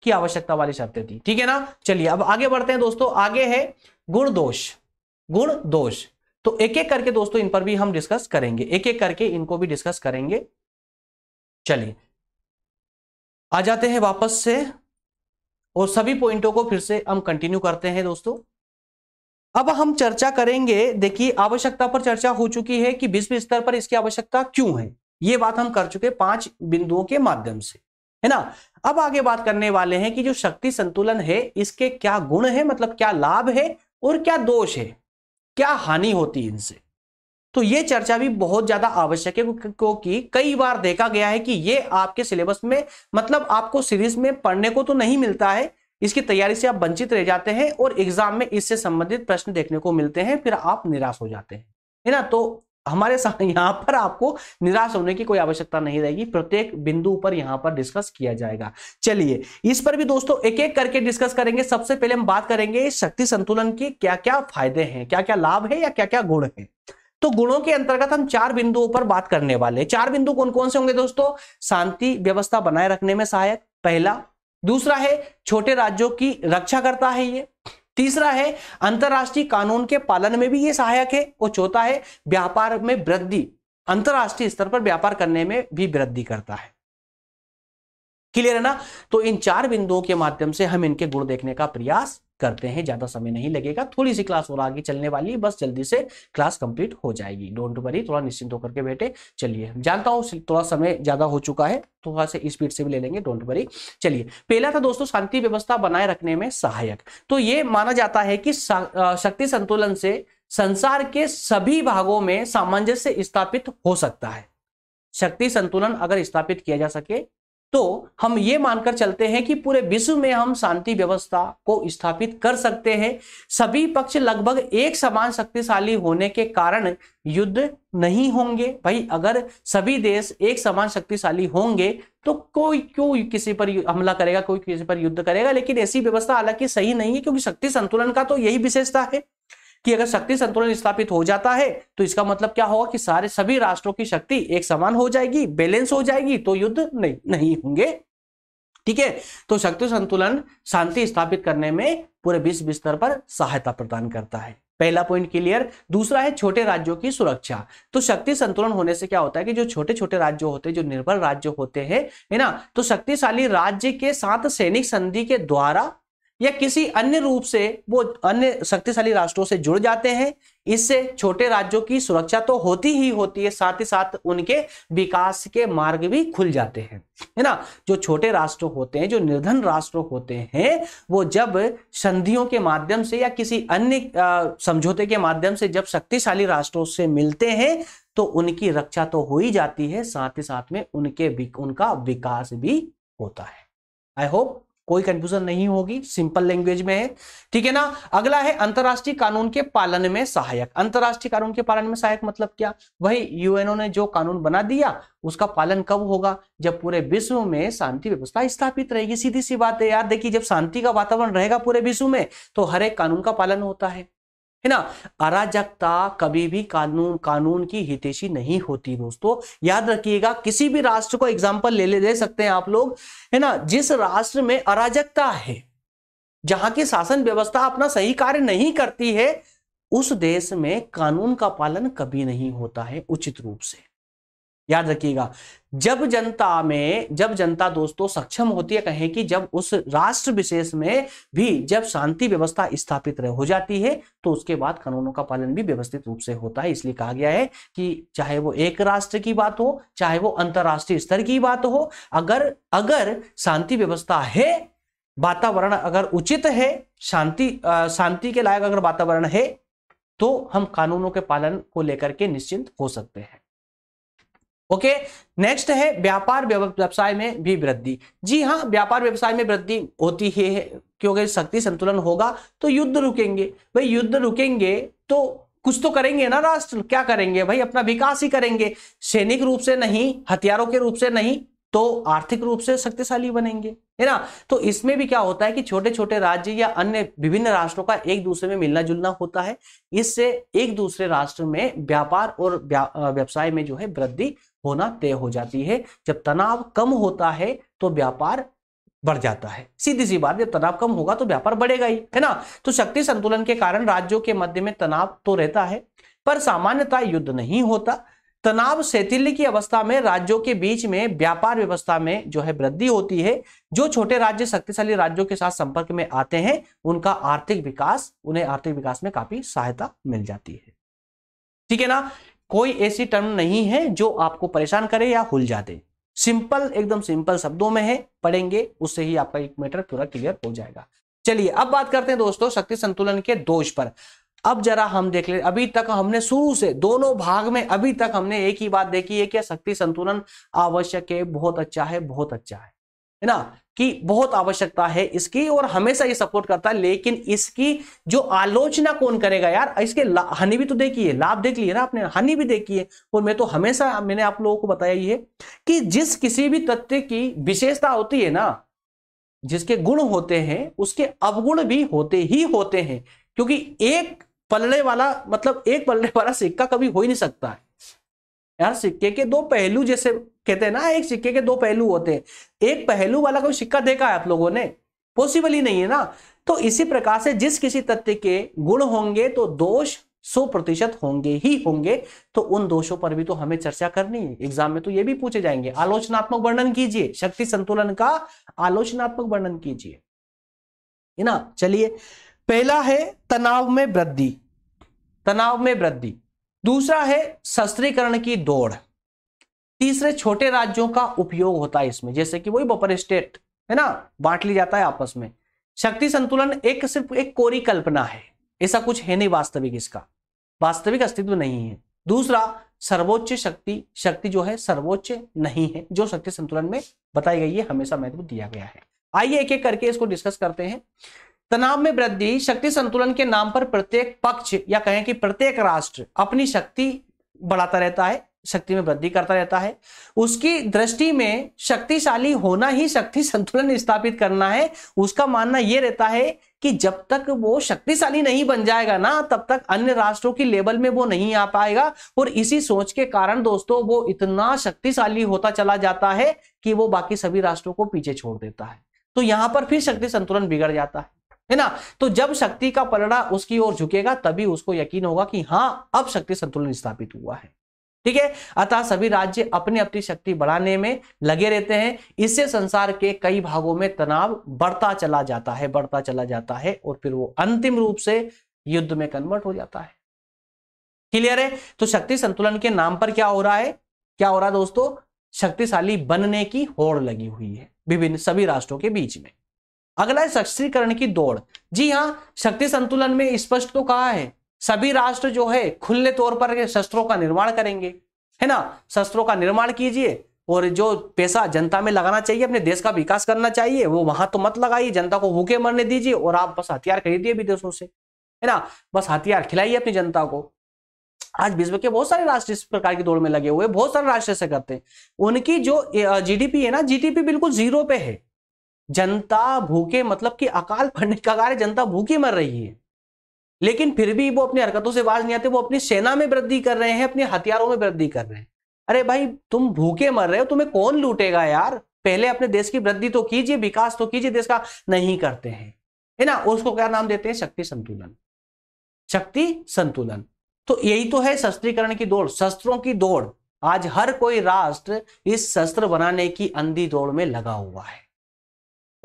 की आवश्यकता वाली शर्तें थी ठीक है ना चलिए अब आगे बढ़ते हैं दोस्तों आगे है गुण दोष गुण दोष तो एक एक करके दोस्तों इन पर भी हम डिस्कस करेंगे एक एक करके इनको भी डिस्कस करेंगे चलिए आ जाते हैं वापस से और सभी पॉइंटों को फिर से हम कंटिन्यू करते हैं दोस्तों अब हम चर्चा करेंगे देखिए आवश्यकता पर चर्चा हो चुकी है कि विश्व स्तर पर इसकी आवश्यकता क्यों है ये बात हम कर चुके पांच बिंदुओं के माध्यम से है ना अब आगे बात करने वाले हैं कि जो शक्ति संतुलन है इसके क्या गुण है मतलब क्या लाभ है और क्या दोष है क्या हानि होती है इनसे तो ये चर्चा भी बहुत ज्यादा आवश्यक है क्योंकि कई बार देखा गया है कि ये आपके सिलेबस में मतलब आपको सीरीज में पढ़ने को तो नहीं मिलता है इसकी तैयारी से आप वंचित रह जाते हैं और एग्जाम में इससे संबंधित प्रश्न देखने को मिलते हैं फिर आप निराश हो जाते हैं है ना तो हमारे यहाँ पर आपको निराश होने की कोई आवश्यकता नहीं रहेगी प्रत्येक बिंदु पर यहाँ पर डिस्कस किया जाएगा चलिए इस पर भी दोस्तों एक एक करके डिस्कस करेंगे सबसे पहले हम बात करेंगे शक्ति संतुलन के क्या क्या फायदे हैं क्या क्या लाभ है या क्या क्या गुण है तो गुणों के अंतर्गत हम चार बिंदुओं पर बात करने वाले चार बिंदु कौन कौन से होंगे दोस्तों शांति व्यवस्था बनाए रखने में सहायक पहला दूसरा है छोटे राज्यों की रक्षा करता है ये तीसरा है अंतर्राष्ट्रीय कानून के पालन में भी ये सहायक है और चौथा है व्यापार में वृद्धि अंतर्राष्ट्रीय स्तर पर व्यापार करने में भी वृद्धि करता है क्लियर है ना तो इन चार बिंदुओं के माध्यम से हम इनके गुण देखने का प्रयास करते हैं ज़्यादा समय नहीं लगेगा थोड़ी सी क्लास और आगे चलने वाली बस जल्दी से क्लास कंप्लीट हो जाएगी डोंट वरी थोड़ा निश्चिंत होकर के बैठे चलिए जानता हूँ थोड़ा समय ज़्यादा हो चुका है थोड़ा से स्पीड से भी ले लेंगे डोंट वरी चलिए पहला था दोस्तों शांति व्यवस्था बनाए रखने में सहायक तो ये माना जाता है कि शक्ति संतुलन से संसार के सभी भागों में सामंजस्य स्थापित हो सकता है शक्ति संतुलन अगर स्थापित किया जा सके तो हम ये मानकर चलते हैं कि पूरे विश्व में हम शांति व्यवस्था को स्थापित कर सकते हैं सभी पक्ष लगभग एक समान शक्तिशाली होने के कारण युद्ध नहीं होंगे भाई अगर सभी देश एक समान शक्तिशाली होंगे तो कोई क्यों किसी पर हमला करेगा कोई किसी पर युद्ध करेगा लेकिन ऐसी व्यवस्था हालांकि सही नहीं है क्योंकि शक्ति संतुलन का तो यही विशेषता है कि अगर शक्ति संतुलन स्थापित हो जाता है तो इसका मतलब क्या होगा कि सारे सभी राष्ट्रों की शक्ति एक समान हो जाएगी बैलेंस हो जाएगी तो युद्ध नहीं नहीं होंगे ठीक है तो शक्ति संतुलन शांति स्थापित करने में पूरे विश्व स्तर पर सहायता प्रदान करता है पहला पॉइंट क्लियर दूसरा है छोटे राज्यों की सुरक्षा तो शक्ति संतुलन होने से क्या होता है कि जो छोटे छोटे राज्य होते हैं जो निर्भर राज्य होते हैं है ना तो शक्तिशाली राज्य के साथ सैनिक संधि के द्वारा या किसी अन्य रूप से वो अन्य शक्तिशाली राष्ट्रों से जुड़ जाते हैं इससे छोटे राज्यों की सुरक्षा तो होती ही होती है साथ ही साथ उनके विकास के मार्ग भी खुल जाते हैं है ना जो छोटे राष्ट्र होते हैं जो निर्धन राष्ट्र होते हैं वो जब संधियों के माध्यम से या किसी अन्य समझौते के माध्यम से जब शक्तिशाली राष्ट्रों से मिलते हैं तो उनकी रक्षा तो हो ही जाती है साथ ही साथ में उनके उनका विकास भी होता है आई होप कोई कंफ्यूजन नहीं होगी सिंपल लैंग्वेज में है ठीक है ना अगला है अंतरराष्ट्रीय कानून के पालन में सहायक अंतरराष्ट्रीय कानून के पालन में सहायक मतलब क्या वही यूएनओ ने जो कानून बना दिया उसका पालन कब होगा जब पूरे विश्व में शांति व्यवस्था स्थापित रहेगी सीधी सी बात है यार देखिए जब शांति का वातावरण रहेगा पूरे विश्व में तो हर एक कानून का पालन होता है है ना अराजकता कभी भी कानून कानून की हितेशी नहीं होती दोस्तों याद रखिएगा किसी भी राष्ट्र को एग्जाम्पल ले ले दे सकते हैं आप लोग है ना जिस राष्ट्र में अराजकता है जहां की शासन व्यवस्था अपना सही कार्य नहीं करती है उस देश में कानून का पालन कभी नहीं होता है उचित रूप से याद रखिएगा जब जनता में जब जनता दोस्तों सक्षम होती है कहें कि जब उस राष्ट्र विशेष में भी जब शांति व्यवस्था स्थापित हो जाती है तो उसके बाद कानूनों का पालन भी व्यवस्थित रूप से होता है इसलिए कहा गया है कि चाहे वो एक राष्ट्र की बात हो चाहे वो अंतर्राष्ट्रीय स्तर की बात हो अगर अगर शांति व्यवस्था है वातावरण अगर उचित है शांति शांति के लायक अगर वातावरण है तो हम कानूनों के पालन को लेकर के निश्चिंत हो सकते हैं ओके नेक्स्ट है व्यापार व्यवसाय में भी वृद्धि जी हाँ व्यापार व्यवसाय में वृद्धि होती ही है क्योंकि शक्ति संतुलन होगा तो युद्ध रुकेंगे भाई युद्ध रुकेंगे तो कुछ तो करेंगे ना राष्ट्र क्या करेंगे भाई अपना विकास ही करेंगे सैनिक रूप से नहीं हथियारों के रूप से नहीं तो आर्थिक रूप से शक्तिशाली बनेंगे है ना तो इसमें भी क्या होता है कि छोटे छोटे राज्य या अन्य विभिन्न राष्ट्रों का एक दूसरे में मिलना जुलना होता है इससे एक दूसरे राष्ट्र में व्यापार और व्यवसाय में जो है वृद्धि होना तय हो जाती है जब तनाव कम होता है तो व्यापार बढ़ जाता है सीधी सी बात जब तनाव कम होगा तो व्यापार बढ़ेगा ही है ना तो शक्ति संतुलन के कारण राज्यों के मध्य में तनाव तो रहता है पर सामान्यता युद्ध नहीं होता तनाव शैथिल्य की अवस्था में राज्यों के बीच में व्यापार व्यवस्था में जो है वृद्धि होती है जो छोटे राज्य शक्तिशाली राज्यों के साथ संपर्क में आते हैं उनका आर्थिक विकास उन्हें आर्थिक विकास में काफी सहायता मिल जाती है ठीक है ना कोई ऐसी टर्म नहीं है जो आपको परेशान करे या उलझा दे सिंपल एकदम सिंपल शब्दों में है पढ़ेंगे उससे ही आपका एक मैटर पूरा क्लियर हो जाएगा चलिए अब बात करते हैं दोस्तों शक्ति संतुलन के दोष पर अब जरा हम देख ले अभी तक हमने शुरू से दोनों भाग में अभी तक हमने एक ही बात देखी है कि शक्ति संतुलन आवश्यक है बहुत अच्छा है बहुत अच्छा है है ना कि बहुत आवश्यकता है इसकी और हमेशा ये सपोर्ट करता है लेकिन इसकी जो आलोचना कौन करेगा यार इसके हानि भी तो देखिए लाभ देख लिए ना आपने हानि भी देखी है और मैं तो हमेशा मैंने आप लोगों को बताया ये कि जिस किसी भी तथ्य की विशेषता होती है ना जिसके गुण होते हैं उसके अवगुण भी होते ही होते हैं क्योंकि एक पलड़े वाला मतलब एक पलड़े वाला सिक्का कभी हो ही नहीं सकता है यार सिक्के के दो पहलू जैसे कहते हैं ना एक सिक्के के दो पहलू होते हैं एक पहलू वाला कोई सिक्का देखा है आप लोगों ने पॉसिबल ही नहीं है ना तो इसी प्रकार से जिस किसी तथ्य के गुण होंगे तो दोष सौ प्रतिशत होंगे ही होंगे तो उन दोषों पर भी तो हमें चर्चा करनी है एग्जाम में तो ये भी पूछे जाएंगे आलोचनात्मक वर्णन कीजिए शक्ति संतुलन का आलोचनात्मक वर्णन कीजिए ना चलिए पहला है तनाव में वृद्धि तनाव में वृद्धि दूसरा है शस्त्रीकरण की दौड़ तीसरे छोटे राज्यों का उपयोग होता है इसमें जैसे कि वही बपर स्टेट है ना बांट ली जाता है आपस में शक्ति संतुलन एक सिर्फ एक कोरी कल्पना है ऐसा कुछ है नहीं वास्तविक इसका वास्तविक अस्तित्व नहीं है दूसरा सर्वोच्च शक्ति शक्ति जो है सर्वोच्च नहीं है जो शक्ति संतुलन में बताई गई है हमेशा महत्व दिया गया है आइए एक एक करके इसको डिस्कस करते हैं तनाव में वृद्धि शक्ति संतुलन के नाम पर प्रत्येक पक्ष या कहें कि प्रत्येक राष्ट्र अपनी शक्ति बढ़ाता रहता है शक्ति में वृद्धि करता रहता है उसकी दृष्टि में शक्तिशाली होना ही शक्ति संतुलन स्थापित करना है उसका मानना यह रहता है कि जब तक वो शक्तिशाली नहीं बन जाएगा ना तब तक अन्य राष्ट्रों की लेवल में वो नहीं आ पाएगा और इसी सोच के कारण दोस्तों वो इतना शक्तिशाली होता चला जाता है कि वो बाकी सभी राष्ट्रों को पीछे छोड़ देता है तो यहां पर फिर शक्ति संतुलन बिगड़ जाता है है ना तो जब शक्ति का पलड़ा उसकी ओर झुकेगा तभी उसको यकीन होगा कि हाँ अब शक्ति संतुलन स्थापित हुआ है ठीक है अतः सभी राज्य अपनी अपनी शक्ति बढ़ाने में लगे रहते हैं इससे संसार के कई भागों में तनाव बढ़ता चला जाता है बढ़ता चला जाता है और फिर वो अंतिम रूप से युद्ध में कन्वर्ट हो जाता है क्लियर है तो शक्ति संतुलन के नाम पर क्या हो रहा है क्या हो रहा है दोस्तों शक्तिशाली बनने की होड़ लगी हुई है विभिन्न सभी राष्ट्रों के बीच में अगला है सशक्तिकरण की दौड़ जी हाँ शक्ति संतुलन में स्पष्ट तो कहा है सभी राष्ट्र जो है खुले तौर पर शस्त्रों का निर्माण करेंगे है ना शस्त्रों का निर्माण कीजिए और जो पैसा जनता में लगाना चाहिए अपने देश का विकास करना चाहिए वो वहां तो मत लगाइए जनता को भूखे मरने दीजिए और आप बस हथियार खरीदिए विदेशों से है ना बस हथियार खिलाइए अपनी जनता को आज विश्व के बहुत सारे राष्ट्र इस प्रकार की दौड़ में लगे हुए बहुत सारे राष्ट्र ऐसे करते हैं उनकी जो जीडीपी है ना जीडीपी बिल्कुल जीरो पे है जनता भूखे मतलब कि अकाल पड़ने का कार्य जनता भूखी मर रही है लेकिन फिर भी वो अपनी हरकतों से बाज नहीं आते वो अपनी सेना में वृद्धि कर रहे हैं अपने हथियारों में वृद्धि कर रहे हैं अरे भाई तुम भूखे मर रहे हो तुम्हें कौन लूटेगा यार पहले अपने देश की वृद्धि तो कीजिए विकास तो कीजिए देश का नहीं करते हैं है ना उसको क्या नाम देते हैं शक्ति संतुलन शक्ति संतुलन तो यही तो है शस्त्रीकरण की दौड़ शस्त्रों की दौड़ आज हर कोई राष्ट्र इस शस्त्र बनाने की अंधी दौड़ में लगा हुआ है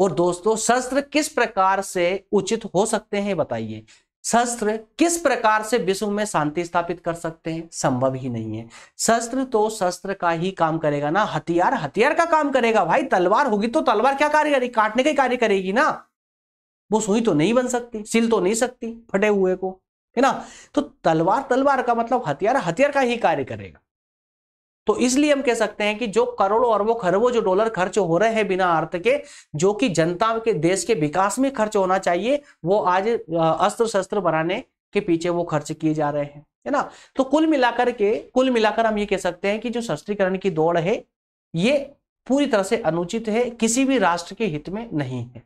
और दोस्तों शस्त्र किस प्रकार से उचित हो सकते हैं बताइए शस्त्र किस प्रकार से विश्व में शांति स्थापित कर सकते हैं संभव ही नहीं है शस्त्र तो शस्त्र का ही काम करेगा ना हथियार हथियार का काम करेगा भाई तलवार होगी तो तलवार क्या कार्य करेगी काटने का कार्य करेगी ना वो सुई तो नहीं बन सकती सिल तो नहीं सकती फटे हुए को है ना तो तलवार तलवार का मतलब हथियार हथियार का ही कार्य करेगा तो इसलिए हम कह सकते हैं कि जो करोड़ों अरबों खरबों जो डॉलर खर्च हो रहे हैं बिना अर्थ के जो कि जनता के देश के विकास में खर्च होना चाहिए वो आज अस्त्र शस्त्र बनाने के पीछे वो खर्च किए जा रहे हैं है ना तो कुल मिलाकर के कुल मिलाकर हम ये कह सकते हैं कि जो शस्त्रीकरण की दौड़ है ये पूरी तरह से अनुचित है किसी भी राष्ट्र के हित में नहीं है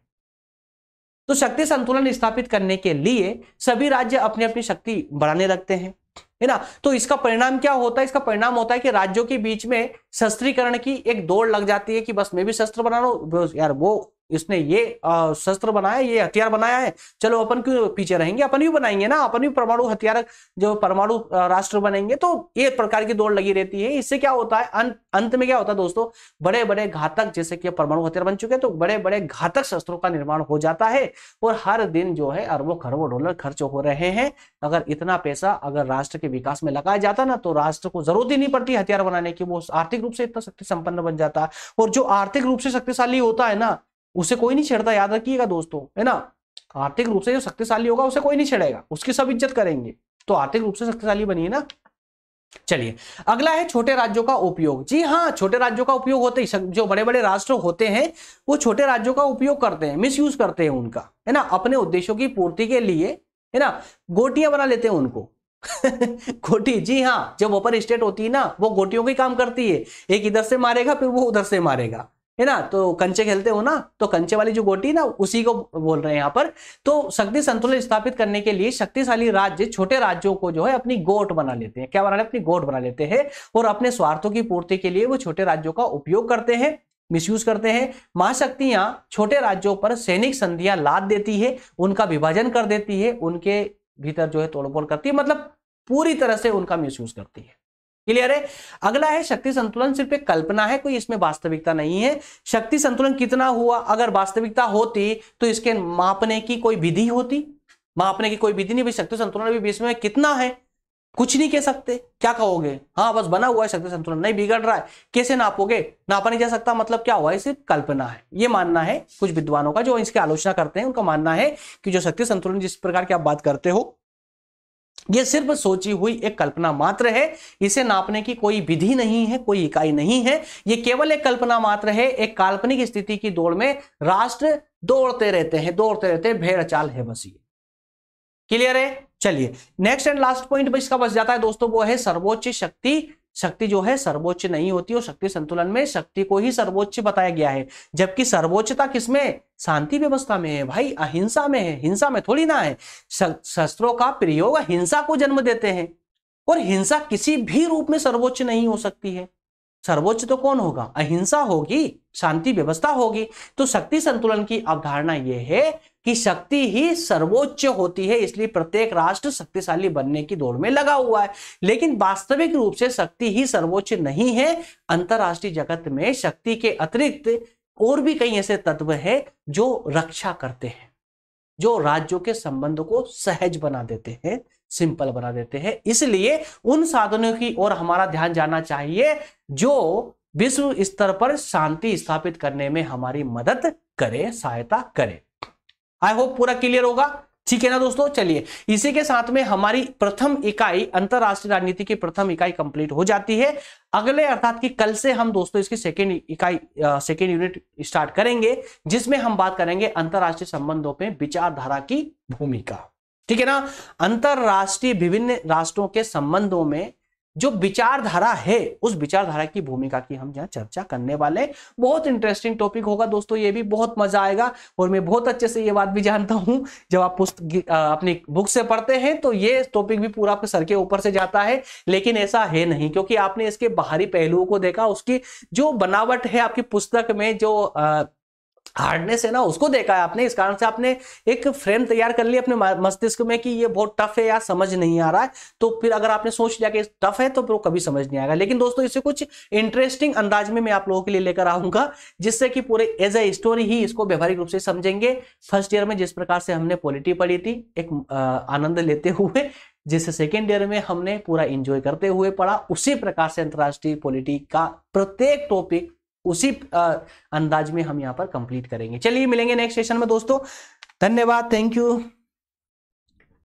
तो शक्ति संतुलन स्थापित करने के लिए सभी राज्य अपनी अपनी शक्ति बढ़ाने लगते हैं है ना तो इसका परिणाम क्या होता है इसका परिणाम होता है कि राज्यों के बीच में शस्त्रीकरण की एक दौड़ लग जाती है कि बस मैं भी शस्त्र बना लो यार वो इसने ये शस्त्र बनाया ये हथियार बनाया है चलो अपन क्यों पीछे रहेंगे अपन भी बनाएंगे ना अपन भी परमाणु हथियार जो परमाणु राष्ट्र बनेंगे तो एक प्रकार की दौड़ लगी रहती है इससे क्या होता है अं, अंत में क्या होता है दोस्तों बड़े बड़े घातक जैसे कि परमाणु हथियार बन चुके हैं तो बड़े बड़े घातक शस्त्रों का निर्माण हो जाता है और हर दिन जो है अरबों खरबों डॉलर खर्च हो रहे हैं अगर इतना पैसा अगर राष्ट्र के विकास में लगाया जाता ना तो राष्ट्र को जरूरत ही नहीं पड़ती हथियार बनाने की वो आर्थिक रूप से इतना शक्ति संपन्न बन जाता है और जो आर्थिक रूप से शक्तिशाली होता है ना उसे कोई नहीं छेड़ता याद रखिएगा दोस्तों है ना आर्थिक रूप से जो शक्तिशाली होगा उसे कोई नहीं छेड़ेगा उसकी सब इज्जत करेंगे तो आर्थिक रूप से शक्तिशाली बनिए ना चलिए अगला है छोटे राज्यों का उपयोग जी हाँ छोटे राज्यों का उपयोग होते ही जो बड़े बड़े राष्ट्र होते हैं वो छोटे राज्यों का उपयोग करते हैं मिसयूज करते हैं उनका है ना अपने उद्देश्यों की पूर्ति के लिए है ना गोटियां बना लेते हैं उनको गोटी जी हाँ जब अपर स्टेट होती है ना वो गोटियों के काम करती है एक इधर से मारेगा फिर वो उधर से मारेगा है ना तो कंचे खेलते हो ना तो कंचे वाली जो गोटी ना उसी को बोल रहे हैं यहाँ पर तो शक्ति संतुलन स्थापित करने के लिए शक्तिशाली राज्य छोटे राज्यों को जो है अपनी गोट बना लेते हैं क्या बना रहे अपनी गोट बना लेते हैं और अपने स्वार्थों की पूर्ति के लिए वो छोटे राज्यों का उपयोग करते हैं मिसयूज करते हैं महाशक्तियां छोटे राज्यों पर सैनिक संधियां लाद देती है उनका विभाजन कर देती है उनके भीतर जो है तोड़फोड़ करती है मतलब पूरी तरह से उनका मिसयूज करती है क्लियर है अगला है शक्ति संतुलन सिर्फ एक कल्पना है कोई इसमें वास्तविकता नहीं है शक्ति संतुलन कितना हुआ अगर वास्तविकता होती तो इसके मापने की कोई विधि होती मापने की कोई विधि नहीं भी शक्ति संतुलन भी बीच में कितना है कुछ नहीं कह सकते क्या कहोगे हाँ बस बना हुआ है शक्ति संतुलन नहीं बिगड़ रहा है कैसे नापोगे नापा नहीं जा सकता मतलब क्या हुआ है सिर्फ कल्पना है ये मानना है कुछ विद्वानों का जो इसकी आलोचना करते हैं उनका मानना है कि जो शक्ति संतुलन जिस प्रकार की आप बात करते हो यह सिर्फ सोची हुई एक कल्पना मात्र है इसे नापने की कोई विधि नहीं है कोई इकाई नहीं है यह केवल एक कल्पना मात्र है एक काल्पनिक स्थिति की दौड़ में राष्ट्र दौड़ते रहते हैं दौड़ते रहते हैं भेड़ चाल है बस ये क्लियर है चलिए नेक्स्ट एंड लास्ट पॉइंट इसका बस जाता है दोस्तों वो है सर्वोच्च शक्ति शक्ति जो है सर्वोच्च नहीं होती और शक्ति संतुलन में शक्ति को ही सर्वोच्च बताया गया है जबकि सर्वोच्चता किसमें शांति व्यवस्था में है भाई अहिंसा में है हिंसा में थोड़ी ना है शस्त्रों का प्रयोग हिंसा को जन्म देते हैं और हिंसा किसी भी रूप में सर्वोच्च नहीं हो सकती है सर्वोच्च तो कौन होगा अहिंसा होगी शांति व्यवस्था होगी तो शक्ति संतुलन की अवधारणा यह है कि शक्ति ही सर्वोच्च होती है इसलिए प्रत्येक राष्ट्र शक्तिशाली बनने की दौड़ में लगा हुआ है लेकिन वास्तविक रूप से शक्ति ही सर्वोच्च नहीं है अंतर्राष्ट्रीय जगत में शक्ति के अतिरिक्त और भी कई ऐसे तत्व हैं जो रक्षा करते हैं जो राज्यों के संबंध को सहज बना देते हैं सिंपल बना देते हैं इसलिए उन साधनों की ओर हमारा ध्यान जाना चाहिए जो विश्व स्तर पर शांति स्थापित करने में हमारी मदद करे सहायता करे आई होप पूरा क्लियर होगा ठीक है ना दोस्तों चलिए इसी के साथ में हमारी प्रथम इकाई अंतरराष्ट्रीय राजनीति की प्रथम इकाई कंप्लीट हो जाती है अगले अर्थात कि कल से हम दोस्तों इसकी सेकेंड इकाई सेकेंड यूनिट स्टार्ट करेंगे जिसमें हम बात करेंगे अंतरराष्ट्रीय संबंधों में विचारधारा की भूमिका ठीक है ना अंतरराष्ट्रीय विभिन्न राष्ट्रों के संबंधों में जो विचारधारा है उस विचारधारा की भूमिका की हम यहाँ चर्चा करने वाले बहुत इंटरेस्टिंग टॉपिक होगा दोस्तों ये भी बहुत मजा आएगा और मैं बहुत अच्छे से ये बात भी जानता हूँ जब आप पुस्तक अपनी बुक से पढ़ते हैं तो ये टॉपिक भी पूरा आपके सर के ऊपर से जाता है लेकिन ऐसा है नहीं क्योंकि आपने इसके बाहरी पहलुओं को देखा उसकी जो बनावट है आपकी पुस्तक में जो आ, हार्डनेस है ना उसको देखा है आपने इस कारण से आपने एक फ्रेम तैयार कर लिया अपने मस्तिष्क में कि ये बहुत टफ है या समझ नहीं आ रहा है तो फिर अगर आपने सोच लिया कि टफ है तो वो कभी समझ नहीं आएगा लेकिन दोस्तों इसे कुछ इंटरेस्टिंग अंदाज में मैं आप लोगों के लिए लेकर आऊंगा जिससे कि पूरे एज ए स्टोरी ही इसको व्यवहारिक रूप से समझेंगे फर्स्ट ईयर में जिस प्रकार से हमने पॉलिटी पढ़ी थी एक आनंद लेते हुए जिसे सेकेंड ईयर में हमने पूरा इंजॉय करते हुए पढ़ा उसी प्रकार से अंतर्राष्ट्रीय पॉलिटी का प्रत्येक टॉपिक उसी अंदाज में हम यहां पर कंप्लीट करेंगे चलिए मिलेंगे नेक्स्ट सेशन में दोस्तों धन्यवाद थैंक यू